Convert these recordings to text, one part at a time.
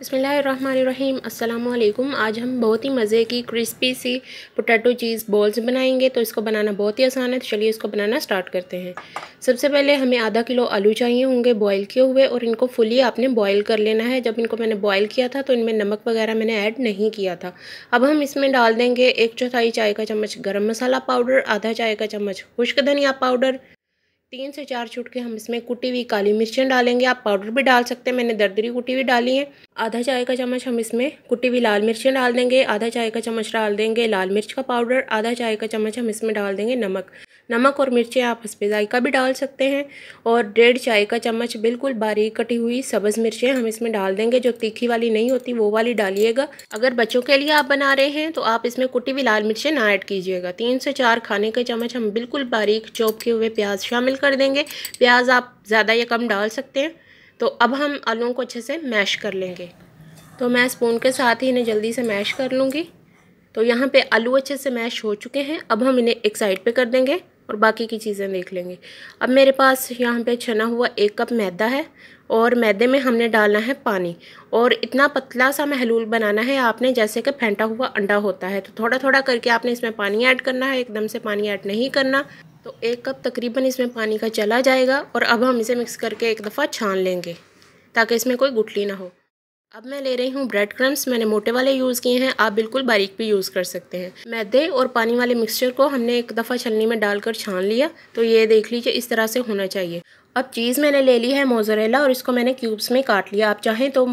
बसमीम् अल्लाम आज हम बहुत ही मज़े की क्रिस्पी सी पोटैटो चीज़ बॉल्स बनाएंगे तो इसको बनाना बहुत ही आसान है तो चलिए इसको बनाना स्टार्ट करते हैं सबसे पहले हमें आधा किलो आलू चाहिए होंगे बॉईल किए हुए और इनको फुली आपने बॉईल कर लेना है जब इनको मैंने बॉईल किया था तो इनमें नमक वगैरह मैंने ऐड नहीं किया था अब हम इसमें डाल देंगे एक चौथाई चाय का चम्मच गर्म मसाला पाउडर आधा चाय का चम्मच खुश्क धनिया पाउडर तीन से चार चुटके हम इसमें कुटी हुई काली मिर्चें डालेंगे आप पाउडर भी डाल सकते हैं मैंने दरदरी कुटी हुई डाली है आधा चाय का चम्मच हम इसमें कुटी हुई लाल मिर्चें डाल देंगे आधा चाय का चम्मच डाल देंगे लाल मिर्च का पाउडर आधा चाय का चम्मच हम इसमें डाल देंगे नमक नमक और मिर्चें आप इस पर जायका भी डाल सकते हैं और डेढ़ चाय का चम्मच बिल्कुल बारीक कटी हुई सब्ज़ मिर्चें हम इसमें डाल देंगे जो तीखी वाली नहीं होती वो वाली डालिएगा अगर बच्चों के लिए आप बना रहे हैं तो आप इसमें कुटी हुई लाल मिर्चें ना ऐड कीजिएगा तीन से चार खाने के चम्मच हम बिल्कुल बारीक चौप के हुए प्याज शामिल कर देंगे प्याज आप ज़्यादा या कम डाल सकते हैं तो अब हम आलूओं को अच्छे से मैश कर लेंगे तो मैं स्पून के साथ ही इन्हें जल्दी से मैश कर लूँगी तो यहाँ पे आलू अच्छे से मैश हो चुके हैं अब हम इन्हें एक साइड पे कर देंगे और बाकी की चीज़ें देख लेंगे अब मेरे पास यहाँ पे छना हुआ एक कप मैदा है और मैदे में हमने डालना है पानी और इतना पतला सा महलूल बनाना है आपने जैसे कि फेंटा हुआ अंडा होता है तो थोड़ा थोड़ा करके आपने इसमें पानी ऐड करना है एकदम से पानी ऐड नहीं करना तो एक कप तकरीबन इसमें पानी का चला जाएगा और अब हम इसे मिक्स करके एक दफ़ा छान लेंगे ताकि इसमें कोई गुटली ना हो अब मैं ले रही हूँ ब्रेड क्रम्स मैंने मोटे वाले यूज़ किए हैं आप बिल्कुल बारीक भी यूज़ कर सकते हैं मैदे और पानी वाले मिक्सचर को हमने एक दफ़ा छलनी में डालकर छान लिया तो ये देख लीजिए इस तरह से होना चाहिए अब चीज़ मैंने ले ली है मोजरेला और इसको मैंने क्यूब्स में काट लिया आप चाहें तो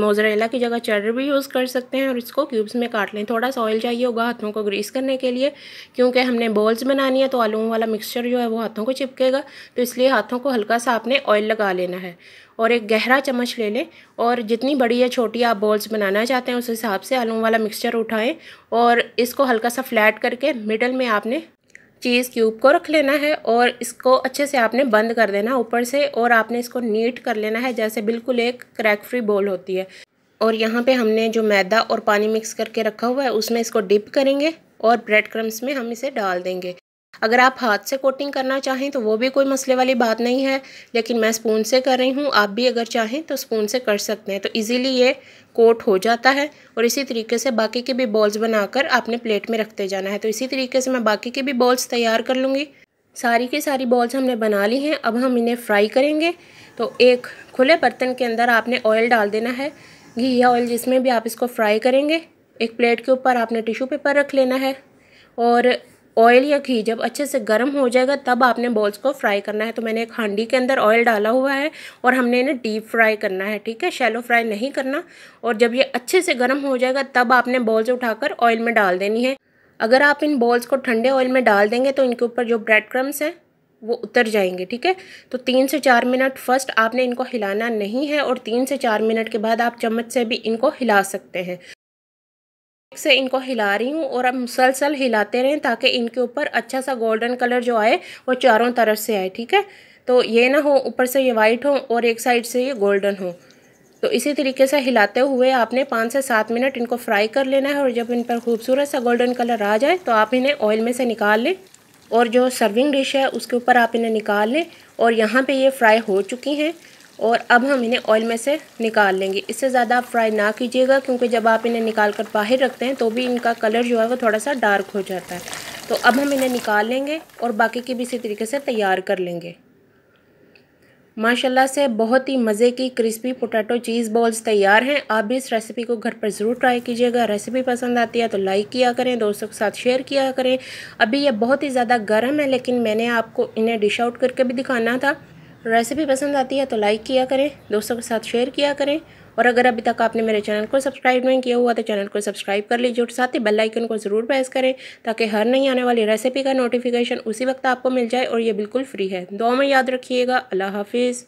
मोजरेला की जगह चर्र भी यूज़ कर सकते हैं और इसको क्यूब्स में काट लें थोड़ा सा ऑयल चाहिए होगा हाथों को ग्रीस करने के लिए क्योंकि हमने बॉल्स बनानी है तो आलू वाला मिक्सचर जो है वो हाथों को चिपकेगा तो इसलिए हाथों को हल्का सा आपने ऑयल लगा लेना है और एक गहरा चम्मच ले लें और जितनी बड़ी या छोटी आप बॉल्स बनाना चाहते हैं उस हिसाब से आलू वाला मिक्सचर उठाएं और इसको हल्का सा फ्लैट करके मिडल में आपने चीज़ क्यूब को रख लेना है और इसको अच्छे से आपने बंद कर देना ऊपर से और आपने इसको नीट कर लेना है जैसे बिल्कुल एक क्रैक फ्री बॉल होती है और यहाँ पे हमने जो मैदा और पानी मिक्स करके रखा हुआ है उसमें इसको डिप करेंगे और ब्रेड क्रम्स में हम इसे डाल देंगे अगर आप हाथ से कोटिंग करना चाहें तो वो भी कोई मसले वाली बात नहीं है लेकिन मैं स्पून से कर रही हूँ आप भी अगर चाहें तो स्पून से कर सकते हैं तो इजीली ये कोट हो जाता है और इसी तरीके से बाकी के भी बॉल्स बनाकर आपने प्लेट में रखते जाना है तो इसी तरीके से मैं बाकी के भी बॉल्स तैयार कर लूँगी सारी की सारी बॉल्स हमने बना ली हैं अब हम इन्हें फ्राई करेंगे तो एक खुले बर्तन के अंदर आपने ऑयल डाल देना है घी या ऑयल जिसमें भी आप इसको फ्राई करेंगे एक प्लेट के ऊपर आपने टिश्यू पेपर रख लेना है और ऑयल या घी जब अच्छे से गर्म हो जाएगा तब आपने बॉल्स को फ्राई करना है तो मैंने एक हांडी के अंदर ऑयल डाला हुआ है और हमने इन्हें डीप फ्राई करना है ठीक है शैलो फ्राई नहीं करना और जब ये अच्छे से गर्म हो जाएगा तब आपने बॉल्स उठाकर ऑयल में डाल देनी है अगर आप इन बॉल्स को ठंडे ऑयल में डाल देंगे तो इनके ऊपर जो ब्रेड क्रम्स हैं वो उतर जाएंगे ठीक है तो तीन से चार मिनट फर्स्ट आपने इनको हिलाना नहीं है और तीन से चार मिनट के बाद आप चम्मच से भी इनको हिला सकते हैं से इनको हिला रही हूँ और अब मुसलसल हिलाते रहें ताकि इनके ऊपर अच्छा सा गोल्डन कलर जो आए वो चारों तरफ से आए ठीक है तो ये ना हो ऊपर से ये वाइट हो और एक साइड से ये गोल्डन हो तो इसी तरीके से हिलाते हुए आपने पाँच से सात मिनट इनको फ्राई कर लेना है और जब इन पर खूबसूरत सा गोल्डन कलर आ जाए तो आप इन्हें ऑयल में से निकाल लें और जो सर्विंग डिश है उसके ऊपर आप इन्हें निकाल लें और यहाँ पे ये फ्राई हो चुकी हैं और अब हम इन्हें ऑयल में से निकाल लेंगे इससे ज़्यादा आप फ्राई ना कीजिएगा क्योंकि जब आप इन्हें निकाल कर बाहर रखते हैं तो भी इनका कलर जो है वो थोड़ा सा डार्क हो जाता है तो अब हम इन्हें निकाल लेंगे और बाकी की भी इसी तरीके से तैयार कर लेंगे माशाल्लाह से बहुत ही मज़े की क्रिस्पी पोटैटो चीज़ बॉल्स तैयार हैं आप भी इस रेसिपी को घर पर ज़रूर ट्राई कीजिएगा रेसिपी पसंद आती है तो लाइक किया करें दोस्तों के साथ शेयर किया करें अभी ये बहुत ही ज़्यादा गर्म है लेकिन मैंने आपको इन्हें डिश आउट करके भी दिखाना था रेसिपी पसंद आती है तो लाइक किया करें दोस्तों के साथ शेयर किया करें और अगर अभी तक आपने मेरे चैनल को सब्सक्राइब नहीं किया हुआ तो चैनल को सब्सक्राइब कर लीजिए और साथ ही बेल आइकन को ज़रूर प्रेस करें ताकि हर नई आने वाली रेसिपी का नोटिफिकेशन उसी वक्त आपको मिल जाए और ये बिल्कुल फ्री है दो में याद रखिएगा अल्लाह हाफिज़